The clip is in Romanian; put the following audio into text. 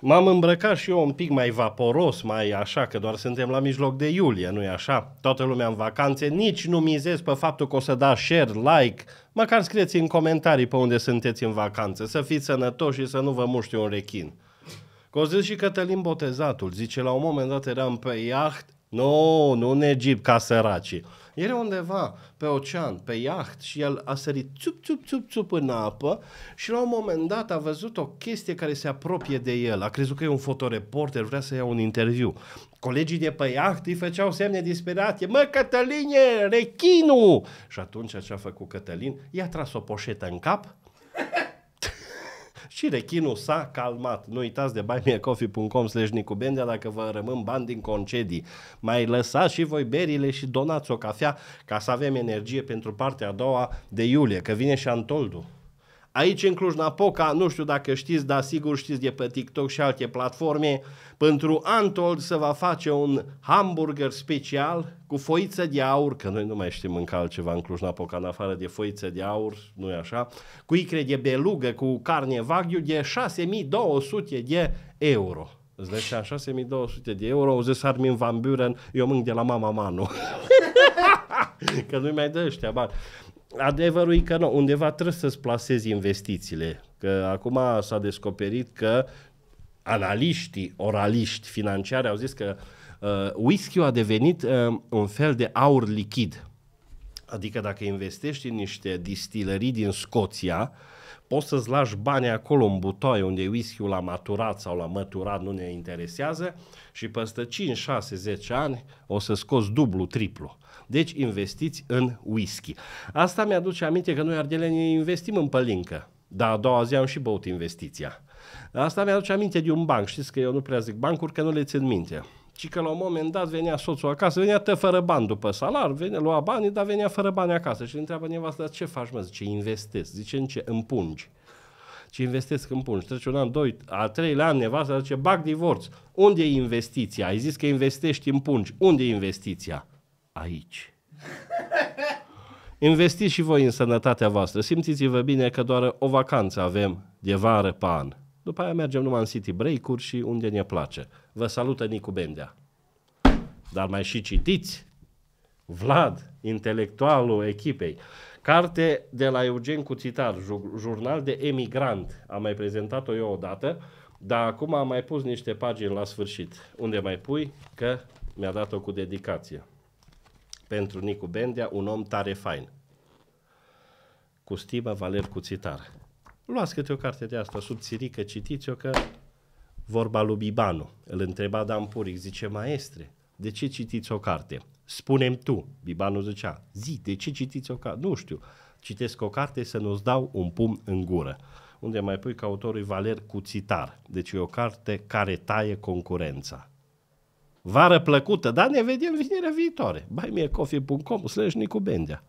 M-am îmbrăcat și eu un pic mai vaporos, mai așa, că doar suntem la mijloc de iulie, nu-i așa? Toată lumea în vacanțe, nici nu mizez pe faptul că o să da share, like, măcar scrieți în comentarii pe unde sunteți în vacanțe, să fiți sănătoși și să nu vă muște un rechin. Că o zis și Cătălin Botezatul, zice, la un moment dat eram pe iaht nu, nu în Egipt ca săracii. Era undeva pe ocean, pe iaht și el a sărit țup, țup, țup, țup în apă și la un moment dat a văzut o chestie care se apropie de el. A crezut că e un fotoreporter, vrea să ia un interviu. Colegii de pe iaht îi făceau semne disperate. Mă, Cătăline, rechinu! Și atunci ce a făcut Cătălin? I-a tras o poșetă în cap, și rechinul s-a calmat. Nu uitați de buymeacoffee.com slash nicubendea dacă vă rămân bani din concedii. Mai lăsați și voi berile și donați o cafea ca să avem energie pentru partea a doua de iulie, că vine și Antoldu. Aici în Cluj-Napoca, nu știu dacă știți, dar sigur știți de pe TikTok și alte platforme, pentru Antold se va face un hamburger special cu foiță de aur, că noi nu mai știm mânca altceva în Cluj-Napoca, în afară de foiță de aur, nu e așa, cu icre de belugă, cu carne wagyu de 6200 de euro. Îți dai așa, 6200 de euro, au zis Armin Van Buren, eu mânc de la mama Manu. că nu-i mai dă ăștia bani adevărul e că nu, undeva trebuie să-ți plasezi investițiile. Că acum s-a descoperit că analiștii, oraliști financiari au zis că uh, whisky a devenit uh, un fel de aur lichid. Adică dacă investești în niște distilării din Scoția, uh, poți să-ți lași banii acolo în butoi, unde whisky-ul l-a maturat sau l-a măturat, nu ne interesează și peste 5, 6, 10 ani o să scoți dublu, triplu. Deci investiți în whisky. Asta mi-aduce aminte că noi ardelenii investim în pălincă, dar a doua zi am și băut investiția. Asta mi-aduce aminte de un banc. Știți că eu nu prea zic bancuri, că nu le țin minte ci că la un moment dat venea soțul acasă, venea tă fără bani după salar, venea, lua bani, dar venea fără bani acasă și îl întreabă nevastă, dar ce faci mă? Zice, investesc. Zice, în ce? pungi. Ce investesc în pungi. Trece un an, doi, a treilea an, nevastă zice, bag divorț. Unde e investiția? Ai zis că investești în pungi. Unde e investiția? Aici. Investiți și voi în sănătatea voastră. Simțiți-vă bine că doar o vacanță avem de vară pe an. După aia mergem numai în City Break-uri și unde ne place. Vă salută Nicu Bendea. Dar mai și citiți Vlad, intelectualul echipei. Carte de la Eugen Cuțitar, jurnal de emigrant. Am mai prezentat-o eu odată, dar acum am mai pus niște pagini la sfârșit. Unde mai pui? Că mi-a dat-o cu dedicație. Pentru Nicu Bendea, un om tare fain. Cu stimă, Valer Cuțitar. Luați câte o carte de asta, subțirică, citiți-o că vorba lui Bibanu. Îl întreba Dan Puric, zice, maestre, de ce citiți o carte? Spunem tu, Bibanu zicea, zi, de ce citiți o carte? Nu știu, citesc o carte să nu-ți dau un pumn în gură. Unde mai pui că autorul Valer Cuțitar. Deci e o carte care taie concurența. Vară plăcută, dar ne vedem vinerea viitoare. Baimeacoffee.com slash Nicu Bendea.